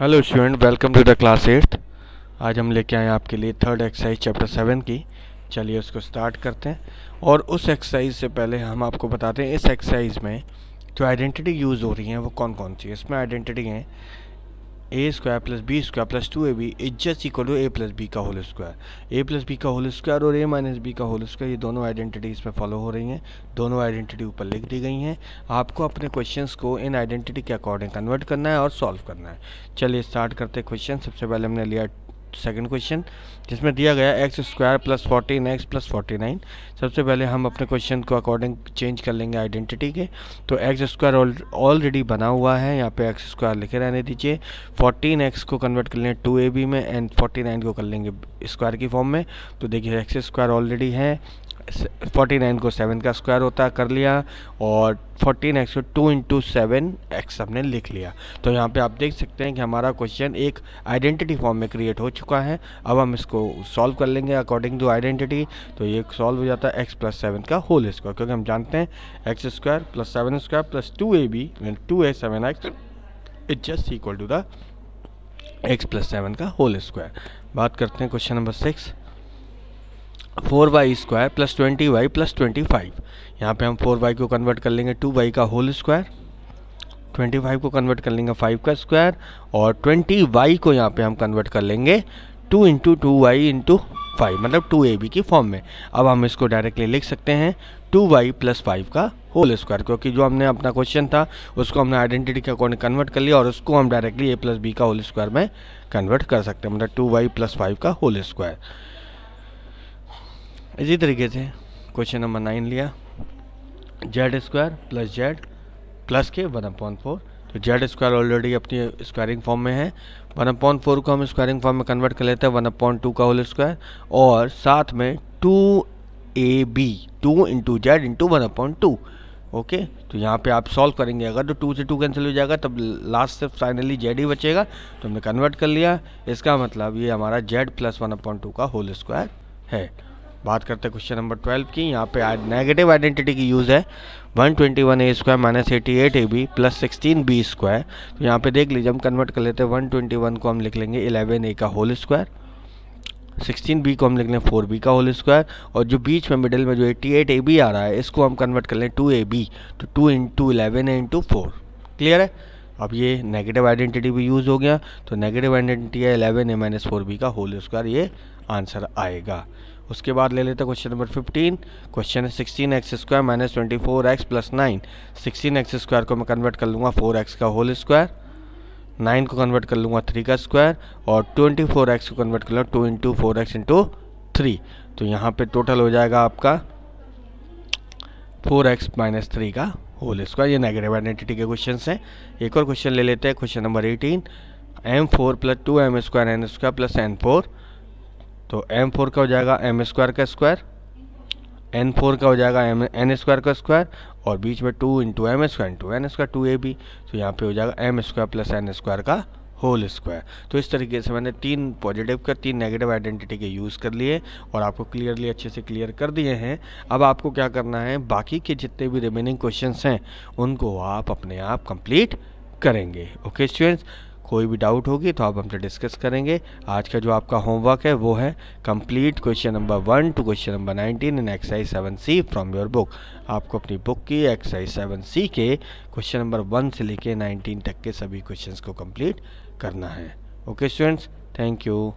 hello student welcome to the class eighth आज हम लेके आए आपके लिए थर्ड एक्सरसाइज चैप्टर सेवन की चलिए उसको स्टार्ट करते हैं और उस एक्सरसाइज से पहले हम आपको बताते हैं इस एक्सरसाइज में जो आइडेंटिटी यूज़ हो रही हैं वो कौन कौन सी है इसमें आइडेंटिटी हैं a square plus b square plus two a b is just equal to a plus b का whole square a plus b का होल स्क्वायर और ए माइनस बी का होल स्क्वायर ये दोनों आइडेंटिटी इस पर फॉलो हो रही हैं दोनों आइडेंटिटी ऊपर लिख दी गई हैं आपको अपने क्वेश्चंस को इन आइडेंटिटी के अकॉर्डिंग कन्वर्ट करना है और सॉल्व करना है चलिए स्टार्ट करते क्वेश्चन सबसे पहले हमने लिया सेकंड क्वेश्चन जिसमें दिया गया x square plus fourteen x plus forty nine सबसे पहले हम अपने क्वेश्चन को अकॉर्डिंग चेंज कर लेंगे आइडेंटिटी के तो एक्स स्क्वायर ऑलरेडी बना हुआ है यहाँ पे एक्स स्क्वायर लिखे रहने दीजिए फोर्टीन एक्स को कन्वर्ट कर लें टू ए बी में एंड फोर्टी नाइन को कर लेंगे स्क्वायर की फॉर्म में तो देखिए एक्स स्क्वायर ऑलरेडी है नाइन को सेवन का स्क्वायर होता कर लिया और fourteen x two into seven x हमने लिख लिया तो यहाँ पे आप देख सकते हैं कि हमारा क्वेश्चन एक आइडेंटिटी फॉर्म में क्रिएट हो चुका है अब हम इसको सॉल्व कर लेंगे अकॉर्डिंग टू आइडेंटिटी तो ये सॉल्व हो जाता है एक्स प्लस सेवन का होल स्क्वायर क्योंकि हम जानते हैं x square plus seven square plus two a b two a seven x it just equal to the x plus seven का होल स्क्वायर बात करते हैं question number six four y square plus twenty y plus twenty five यहाँ पर हम four y को convert कर लेंगे टू वाई का होल स्क्वायर ट्वेंटी फाइव को कन्वर्ट कर लेंगे फाइव का स्क्वायर और ट्वेंटी वाई को यहाँ पर हम कन्वर्ट कर लेंगे two into two y into five मतलब टू ए बी की फॉर्म में अब हम इसको डायरेक्टली लिख सकते हैं टू वाई प्लस फाइव का होल स्क्वायर क्योंकि जो हमने अपना क्वेश्चन था उसको हमने आइडेंटिटी के अकॉर्डिंग कन्वर्ट कर लिया और उसको हम डायरेक्टली ए प्लस बी का होल स्क्वायर में कन्वर्ट कर सकते हैं मतलब टू वाई प्लस फाइव का होल स्क्वायर इसी तरीके से क्वेश्चन नंबर नाइन लिया z square plus z plus के वन पॉइंट फोर तो जेड स्क्वायर ऑलरेडी अपनी स्क्वायरिंग फॉर्म में है वन पॉइंट फोर को हम स्क्वायरिंग फॉर्म में कन्वर्ट कर लेते हैं वन पॉइंट टू का होल स्क्वायर और साथ में two a b two into z into one point two okay तो यहाँ पे आप सॉल्व करेंगे अगर तो टू से टू कैंसिल हो जाएगा तब लास्ट से फाइनली जेड ही बचेगा तो हमने कन्वर्ट कर लिया इसका मतलब ये हमारा z plus one point two का होल स्क्वायर है बात करते हैं क्वेश्चन नंबर ट्वेल्व की यहाँ पे आज नेगेटिव आइडेंटिटी की यूज़ है one twenty one a square minus eighty eight a b plus sixteen b square तो यहाँ पे देख लीजिए हम कन्वर्ट कर लेते हैं वन ट्वेंटी वन को हम लिख लेंगे इलेवन ए का होल स्क्वायर सिक्सटीन बी को हम लिख लें फोर बी का होल स्क्वायर और जो बीच में मिडिल में जो एट्टी एट ए बी आ रहा है इसको हम कन्वर्ट कर लें टू ए बी तो two into eleven a into four clear है अब ये नेगेटिव आइडेंटिटी भी यूज़ हो गया तो नेगेटिव आइडेंटिटी है eleven a minus four b का होल स्क्वायर ये आंसर आएगा उसके बाद ले लेते हैं क्वेश्चन नंबर फिफ्टीन क्वेश्चन है sixteen x square minus twenty four x plus nine sixteen x square को मैं कन्वर्ट कर लूँगा फोर एक्स का होल स्क्वायर नाइन को कन्वर्ट कर लूँगा थ्री का स्क्वायर और ट्वेंटी फोर एक्स को कन्वर्ट कर लूँगा two into four x into three तो यहाँ पर टोटल हो जाएगा आपका फोर एक्स माइनस थ्री का होल स्क्वायर ये नेगेटिव आइडेंटिटी के क्वेश्चन हैं एक और क्वेश्चन ले लेते हैं question number eighteen m four plus two m square n square plus n four तो एम फोर का हो जाएगा एम स्क्वायर का स्क्वायर एन फोर का हो जाएगा एम एन स्क्वायर का स्क्वायर और बीच में two into m square into N square two a b तो यहाँ पे हो जाएगा m square plus n square का होल स्क्वायर तो इस तरीके से मैंने तीन पॉजिटिव का तीन नेगेटिव आइडेंटिटी के यूज़ कर लिए और आपको क्लियरली अच्छे से क्लियर कर दिए हैं अब आपको क्या करना है बाकी के जितने भी रिमेनिंग क्वेश्चन हैं उनको आप अपने आप कंप्लीट करेंगे ओके स्टूडेंट्स कोई भी डाउट होगी तो आप हमसे डिस्कस करेंगे आज का जो आपका होमवर्क है वो है complete question number one two question number nineteen in exercise seven c from your book आपको अपनी बुक की एक्सरसाइज सेवन सी के क्वेश्चन नंबर वन से लेके नाइनटीन तक के सभी क्वेश्चन को कम्प्लीट करना है ओके स्टूडेंट्स थैंक यू